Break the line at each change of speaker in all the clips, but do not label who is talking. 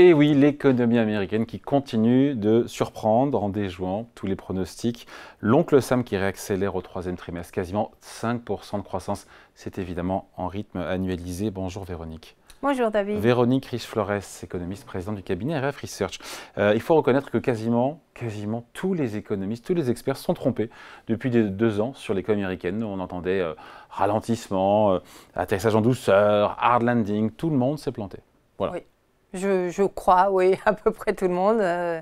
Et oui, l'économie américaine qui continue de surprendre en déjouant tous les pronostics. L'oncle Sam qui réaccélère au troisième trimestre, quasiment 5% de croissance. C'est évidemment en rythme annualisé. Bonjour Véronique. Bonjour David. Véronique Riche-Flores, économiste, présidente du cabinet RF Research. Euh, il faut reconnaître que quasiment, quasiment tous les économistes, tous les experts sont trompés depuis deux ans sur l'économie américaine. On entendait euh, ralentissement, euh, atterrissage en douceur, hard landing, tout le monde s'est planté. Voilà. Oui.
Je, crois, oui, à peu près tout le monde. Euh,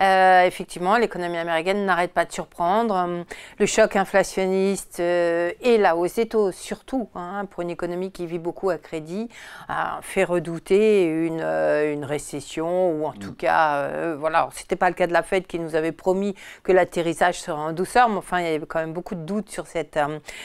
euh, effectivement, l'économie américaine n'arrête pas de surprendre. Euh, le choc inflationniste et la hausse des taux, surtout hein, pour une économie qui vit beaucoup à crédit, a fait redouter une, récession ou en tout mm. cas, voilà, c'était pas le cas de la Fed qui nous avait promis que l'atterrissage serait en douceur, mais enfin, il y avait quand même beaucoup de doutes sur cette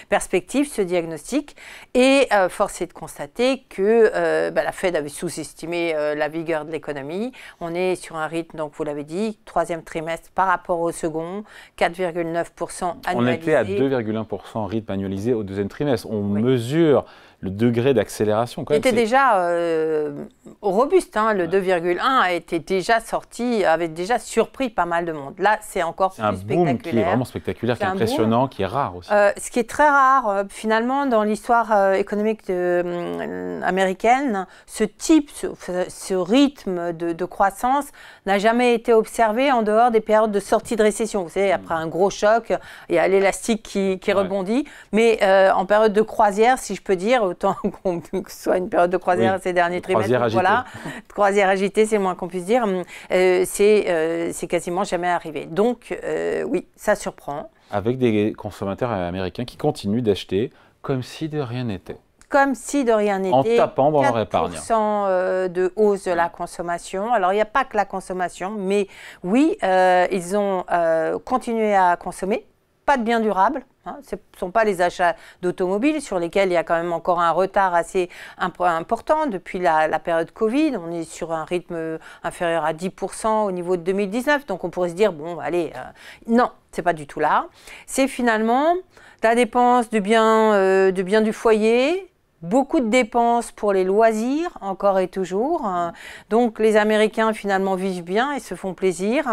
perspective, ce diagnostic. Et force est de constater que bah, la Fed avait sous-estimé la vigueur de l'économie. On est sur un rythme, donc vous l'avez dit, troisième trimestre par rapport au second, 4,9% annualisé. On était à
2,1% rythme annualisé au deuxième trimestre. On mesure le degré d'accélération. Il était déjà
euh, robuste. Hein. le 2,1 a été déjà sorti, avait déjà surpris pas mal de monde. Là, c'est encore plus un spectaculaire. qui est vraiment
spectaculaire, qui est impressionnant, qui est rare aussi.
Euh, ce qui est très rare, euh, finalement, dans l'histoire économique américaine, ce type, ce, rythme de, croissance n'a jamais été observé en dehors des périodes de sortie de récession. Vous savez, après hmm. un gros choc, il y a l'élastique qui, rebondit. Mais en période de croisière, si je peux dire, autant qu'on que soit une période de croisière ces derniers trimestres. Croisière agitée. Voilà, croisière agitée, c'est le moins qu'on puisse dire. Euh, c'est euh, quasiment jamais arrivé. Donc, euh, oui, ça surprend.
Avec des consommateurs américains qui continuent d'acheter comme si de rien n'était
comme si de rien n'était. En tapant dans leur épargne. Euh, de hausse de la mm. consommation. Alors, il n'y a pas que la consommation, mais oui, ils ont continué à consommer pas de biens durables. Hein. Ce ne sont pas les achats d'automobiles sur lesquels il y a quand même encore un retard assez important depuis la, période Covid. On est sur un rythme euh, inférieur à 10% au niveau de 2019. Donc on pourrait se dire, bon, allez, euh, non, c'est pas du tout là. C'est finalement la dépense de biens, euh, de biens du foyer, beaucoup de dépenses pour les loisirs, encore et toujours. Donc les Américains finalement vivent bien et se font plaisir.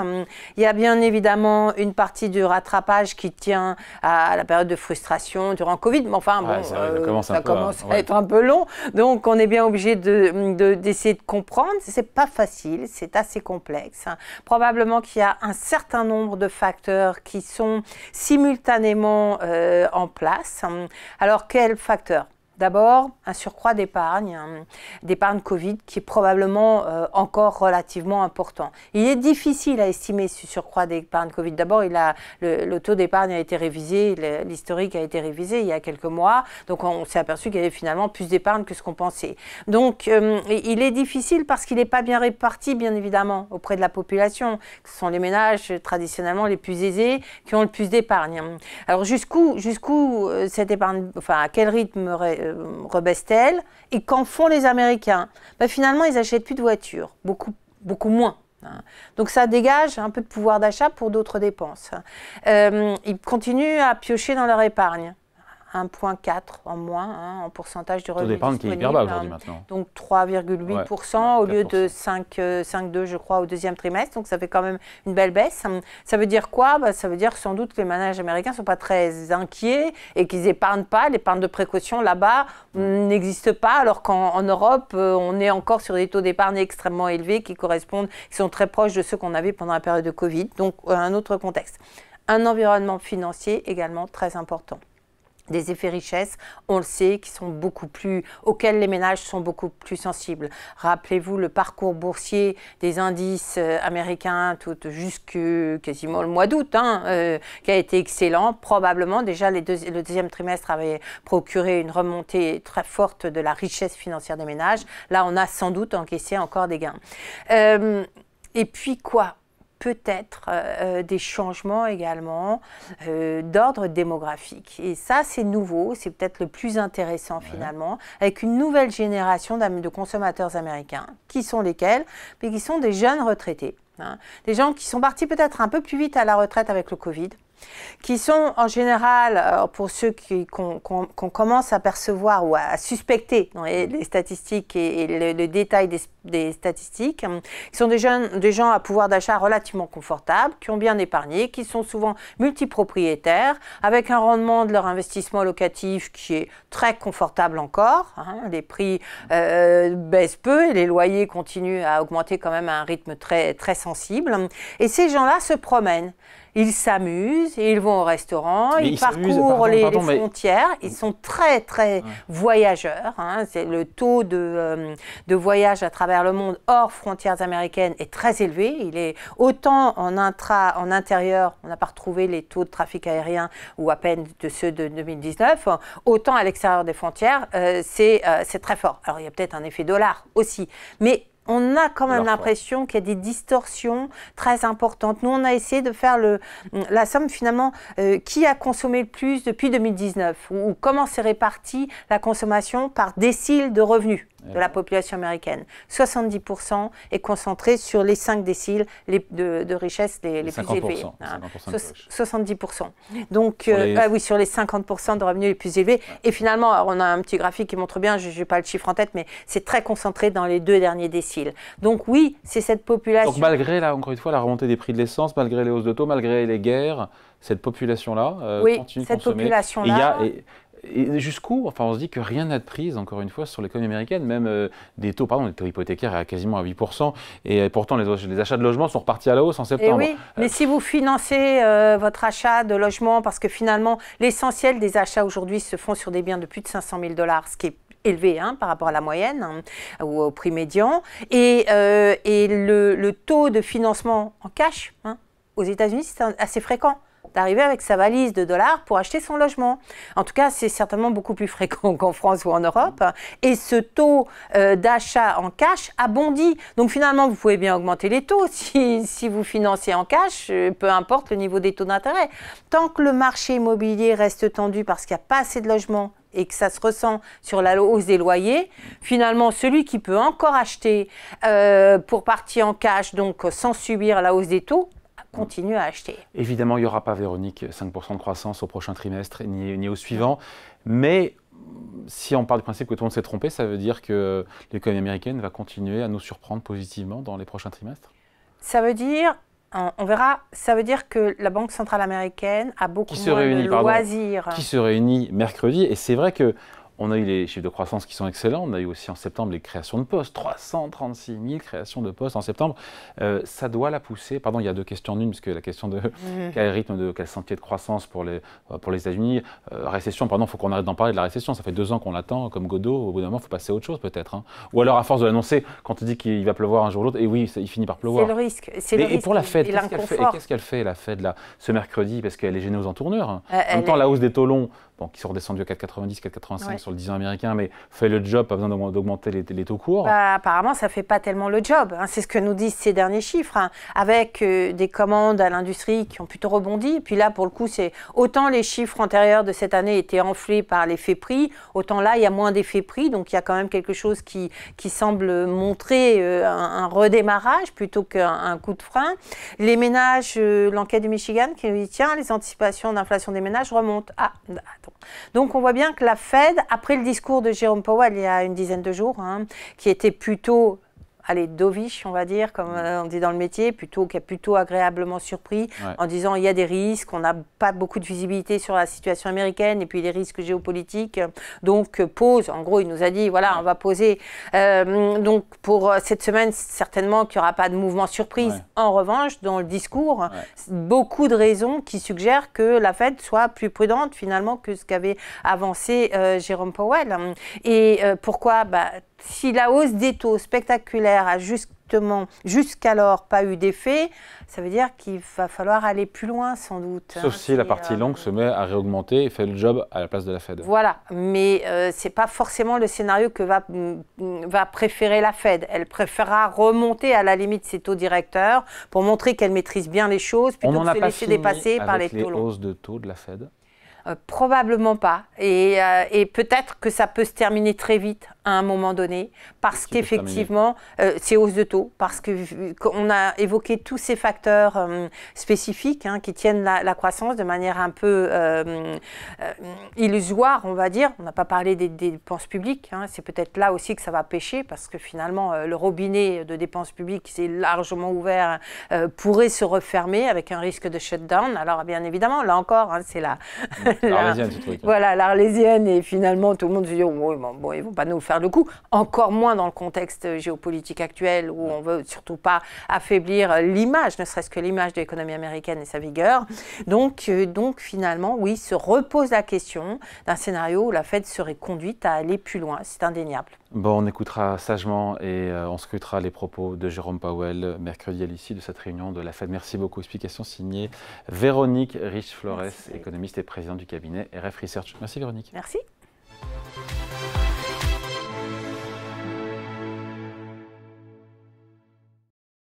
Il y a bien évidemment une partie du rattrapage qui tient à la période de frustration durant Covid, mais enfin bon, ça, euh, commence, à, être un peu long. Donc on est bien obligé d'essayer de, d'essayer de comprendre. C'est pas facile, c'est assez complexe. Probablement qu'il y a un certain nombre de facteurs qui sont simultanément euh, en place. Alors quels facteurs D'abord, un surcroît d'épargne, d'épargne Covid, qui est probablement euh, encore relativement important. Il est difficile à estimer ce surcroît d'épargne Covid. D'abord, le, le, taux d'épargne a été révisé, l'historique a été révisé il y a quelques mois, donc on s'est aperçu qu'il y avait finalement plus d'épargne que ce qu'on pensait. Donc, euh, il est difficile parce qu'il n'est pas bien réparti, bien évidemment, auprès de la population. Ce sont les ménages traditionnellement les plus aisés qui ont le plus d'épargne. Alors, jusqu'où, jusqu'où euh, cette épargne, enfin, à quel rythme euh, Et qu'en font les Américains bah, Finalement, ils n'achètent plus de voitures, beaucoup, beaucoup moins. Hein. Donc ça dégage un peu de pouvoir d'achat pour d'autres dépenses. Euh, ils continuent à piocher dans leur épargne. 1,4 en moins hein, en pourcentage du revenu. taux d'épargne qui est hyper bas aujourd'hui maintenant. Donc 3,8% au lieu de 5,2 euh, je crois au deuxième trimestre. Donc ça fait quand même une belle baisse. Ça veut dire quoi bah, Ça veut dire sans doute que les managers américains ne sont pas très inquiets et qu'ils épargnent pas. L'épargne de précaution là-bas mm, n'existe pas alors qu'en Europe euh, on est encore sur des taux d'épargne extrêmement élevés qui correspondent, qui sont très proches de ceux qu'on avait pendant la période de Covid. Donc euh, un autre contexte. Un environnement financier également très important des effets richesse, on le sait, qui sont beaucoup plus, auxquels les ménages sont beaucoup plus sensibles. Rappelez-vous le parcours boursier des indices euh, américains tout jusque quasiment le mois d'août, hein, euh, qui a été excellent. Probablement, déjà le deuxième trimestre avait procuré une remontée très forte de la richesse financière des ménages. Là, on a sans doute encaissé encore des gains. Euh, et puis quoi peut-être euh, euh, des changements également euh, d'ordre démographique. Et ça, c'est nouveau, c'est peut-être le plus intéressant finalement, avec une nouvelle génération de consommateurs américains, qui sont lesquels Mais qui sont des jeunes retraités. Hein. Des gens qui sont partis peut-être un peu plus vite à la retraite avec le Covid, qui sont en général, pour ceux qu'on commence à percevoir ou à, suspecter les, statistiques et, le, le, détail des, des statistiques, qui sont des, des gens à pouvoir d'achat relativement confortable, qui ont bien épargné, qui sont souvent multipropriétaires, avec un rendement de leur investissement locatif qui est très confortable encore. Hein. les prix euh, baissent peu et les loyers continuent à augmenter quand même à un rythme très, très sensible. Et ces gens-là se promènent ils s'amusent, ils vont au restaurant, ils, parcourent les, frontières, ils sont très très voyageurs. Hein. c'est le taux de, euh, de voyage à travers le monde hors frontières américaines est très élevé. Il est autant en intra, en intérieur, on n'a pas retrouvé les taux de trafic aérien ou à peine de ceux de 2019, autant à l'extérieur des frontières, euh, euh, c'est très fort. Alors il y a peut-être un effet dollar aussi, mais on a quand même l'impression qu'il y a des distorsions très importantes. Nous, on a essayé de faire le, la somme finalement euh, qui a consommé le plus depuis 2019 ou, comment s'est répartie la consommation par décile de revenus de la population américaine. 70% est concentré sur les 5 déciles les, de, richesse les, plus élevés. 70%. Hein. Donc, euh, ah oui, sur les 50% de revenus les plus élevés. Et finalement, on a un petit graphique qui montre bien, je n'ai pas le chiffre en tête, mais c'est très concentré dans les deux derniers déciles. Donc oui, c'est cette population. Donc
malgré, là, encore une fois, la remontée des prix de l'essence, malgré les hausses de taux, malgré les guerres, cette population-là euh, oui, continue cette de consommer. Population -là, et jusqu'où Enfin, on se dit que rien n'a de prise, encore une fois, sur l'économie américaine, même euh, des taux, pardon, des taux hypothécaires à quasiment à 8%, et pourtant les, les achats de logements sont repartis à la hausse en eh septembre. oui,
mais si vous financez euh, votre achat de logement, parce que finalement, l'essentiel des achats aujourd'hui se font sur des biens de plus de 500 000 dollars, ce qui est élevé hein, par rapport à la moyenne hein, ou au prix médian, et, euh, et le, taux de financement en cash, hein, aux États-Unis, c'est assez fréquent d'arriver avec sa valise de dollars pour acheter son logement. En tout cas, c'est certainement beaucoup plus fréquent qu'en France ou en Europe. Et ce taux euh, d'achat en cash a bondi. Donc finalement, vous pouvez bien augmenter les taux si, vous financez en cash, euh, peu importe le niveau des taux d'intérêt. Tant que le marché immobilier reste tendu parce qu'il n'y a pas assez de logements et que ça se ressent sur la hausse des loyers, finalement, celui qui peut encore acheter euh, pour partir en cash, donc sans subir la hausse des taux, continue à acheter.
Évidemment, il n'y aura pas, Véronique, 5% de croissance au prochain trimestre ni, ni au suivant, mais si on part du principe que tout le monde s'est trompé, ça veut dire que l'économie américaine va continuer à nous surprendre positivement dans les prochains trimestres
Ça veut dire, hein, on verra, ça veut dire que la Banque centrale américaine a beaucoup moins de loisirs. qui se
réunit mercredi, et c'est vrai que on a eu les chiffres de croissance qui sont excellents. On a eu aussi en septembre les créations de postes. 336 000 créations de postes en septembre. Euh, ça doit la pousser. Pardon, il y a deux questions en une, puisque la question de mhm. quel rythme, de quel sentier de croissance pour les, euh, pour les États-Unis. Euh, récession, pardon, il faut qu'on arrête d'en parler de la récession. Ça fait deux ans qu'on l'attend, comme Godot. Au bout d'un moment, il faut passer à autre chose peut-être. Hein. Ou alors, à force de l'annoncer, quand on dit qu'il va pleuvoir un jour ou l'autre, et oui, il finit par pleuvoir. C'est le
risque. et, pour la Fed, qu'est-ce qu'elle
fait, la Fed ce mercredi Parce qu'elle est gênée aux entourneurs. en hein. temps, la hausse des taux longs bon, qui sont redescendus à 4,90, 4,85 sur le 10 ans américain, mais fait le job, pas besoin d'augmenter les, taux courts.
Bah, apparemment, ça ne fait pas tellement le job. Hein. C'est ce que nous disent ces derniers chiffres, hein. avec euh, des commandes à l'industrie qui ont plutôt rebondi. puis là, pour le coup, c'est autant les chiffres antérieurs de cette année étaient enflés par l'effet prix, autant là, il y a moins d'effet prix. Donc, il y a quand même quelque chose qui, qui semble montrer euh, un, redémarrage plutôt qu'un coup de frein. Les ménages, euh, l'enquête du Michigan qui nous dit, tiens, les anticipations d'inflation des ménages remontent. à… Ah, donc on voit bien que la Fed, après le discours de Jérôme Powell il y a une dizaine de jours, hein, qui était plutôt allez, dovish, on va dire, comme mm. euh, on dit dans le métier, plutôt, qui a plutôt agréablement surpris en disant il y a des risques, on n'a pas beaucoup de visibilité sur la situation américaine et puis les risques géopolitiques. Donc, euh, pause. En gros, il nous a dit voilà, on va poser. Euh, donc, pour cette semaine, certainement qu'il n'y aura pas de mouvement surprise. En revanche, dans le discours, beaucoup de raisons qui suggèrent que la Fed soit plus prudente finalement que ce qu'avait avancé Jérôme Powell. Et pourquoi bah, si la hausse des taux spectaculaire a justement jusqu'alors pas eu d'effet, ça veut dire qu'il va falloir aller plus loin sans doute. Hein. Sauf si la
partie euh, longue se met à réaugmenter et fait le job à la place de la Fed.
Voilà, mais euh, ce n'est pas forcément le scénario que mm, va, préférer la Fed. Elle préférera remonter à la limite ses taux directeurs pour montrer qu'elle maîtrise bien les choses plutôt On que de se laisser dépasser par les taux longs. les
hausses de taux de la Fed
euh, probablement pas. et peut-être que ça peut se terminer très vite à un moment donné, parce qu'effectivement, euh, c'est hausse de taux, parce qu'on a évoqué tous ces facteurs euh, spécifiques hein, qui tiennent la, croissance de manière un peu euh, illusoire, on va dire. On n'a pas parlé des, dépenses publiques, hein. c'est peut-être là aussi que ça va pêcher, parce que finalement, le robinet de dépenses publiques qui s'est largement ouvert pourrait se refermer avec un risque de shutdown. Alors, bien évidemment, là encore, hein, c'est la...
Mmh. L'Arlésienne,
Voilà, l'Arlésienne, et finalement, tout le monde se dit, oh, bon, bon, ils ne vont pas nous faire le coup, encore moins dans le contexte géopolitique actuel où on veut surtout pas affaiblir l'image, ne serait-ce que l'image de l'économie américaine et sa vigueur. Donc, euh, donc finalement, oui, se repose la question d'un scénario où la Fed serait conduite à aller plus loin. C'est indéniable.
Bon, on écoutera sagement et euh, on scrutera les propos de Jérôme Powell mercredi à l'issue de cette réunion de la Fed. Merci beaucoup. Explication signée Véronique Rich-Flores, économiste et présidente du cabinet RF Research. Merci Véronique. Merci.